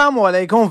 Aslam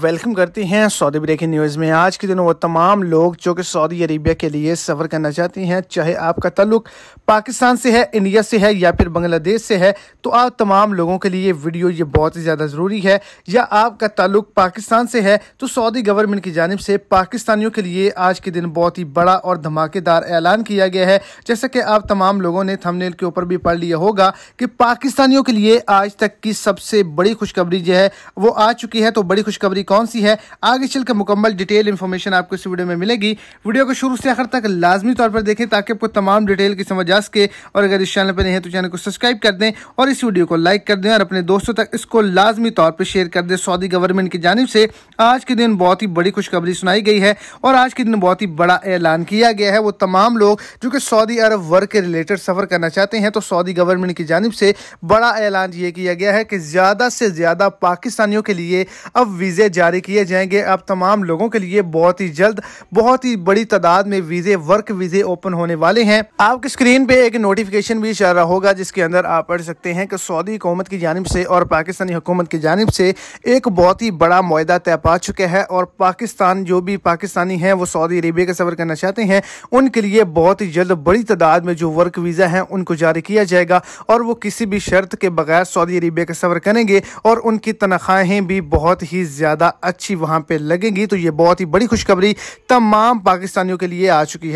welcome करती हैं Saudi breaking news में आज के दिनों वो तमाम लोग जो कि सऊदी अरेबिया के लिए सफ़र करना चाहती हैं चाहे आपका तल्लक पाकिस्तान से है इंडिया से है या फिर बांग्लादेश से है तो आप तमाम लोगों के लिए वीडियो ये बहुत ही ज़्यादा ज़रूरी है या आपका तल्लुक पाकिस्तान से है तो सऊदी गवर्नमेंट की जानब से पाकिस्तानियों के लिए आज के दिन बहुत ही बड़ा और धमाकेदार ऐलान किया गया है जैसा कि आप तमाम लोगों ने थमनेल के ऊपर भी पढ़ लिया होगा कि पाकिस्तानियों के लिए आज तक की सबसे बड़ी खुशखबरी जो है वो आ चुकी है तो बड़ी खुशखबरी कौन सी है आगे चलकर मुकम्मल डिटेल इन्फॉर्मेशन आपको इस वीडियो में मिलेगी वीडियो को शुरू से आखिर तक लाजमी तौर पर देखें ताकि आपको तमाम डिटेल की समझ आ सके और अगर इस चैनल पर नहीं है तो चैनल को सब्सक्राइब कर दें और इस वीडियो को लाइक कर दें और अपने दोस्तों तक इसको लाजमी तौर पर शेयर कर दें सऊदी गवर्नमेंट की जानब से आज के दिन बहुत ही बड़ी खुशखबरी सुनाई गई है और आज के दिन बहुत ही बड़ा ऐलान किया गया है वो तमाम लोग जो कि सऊदी अरब वर्क के रिलेटेड सफ़र करना चाहते हैं तो सऊदी गवर्नमेंट की जानब से बड़ा ऐलान यह किया गया है कि ज़्यादा से ज़्यादा पाकिस्तानियों के लिए अब वीज़े जारी किए जाएंगे अब तमाम लोगों के लिए बहुत ही जल्द बहुत ही बड़ी तादाद में वीज़े वर्क वीज़े ओपन होने वाले हैं आपकी स्क्रीन पे एक नोटिफिकेशन भी इशारा होगा जिसके अंदर आप पढ़ सकते हैं कि सऊदी हुकूमत की जानब से और पाकिस्तानी हुकूमत की जानब से एक बहुत ही बड़ा माहा तय पा चुका है और पाकिस्तान जो भी पाकिस्तानी हैं वो सऊदी अरेबिया का सफ़र करना चाहते हैं उनके लिए बहुत ही जल्द बड़ी तादाद में जो वर्क वीज़ा हैं उनको जारी किया जाएगा और वो किसी भी शर्त के बगैर सऊदी अरेबिया का सफ़र करेंगे और उनकी तनख्वाहें भी बहुत बहुत ही ज़्यादा अच्छी वहाँ पर लगेंगी तो ये बहुत ही बड़ी खुशखबरी तमाम पाकिस्तानियों के लिए आ चुकी है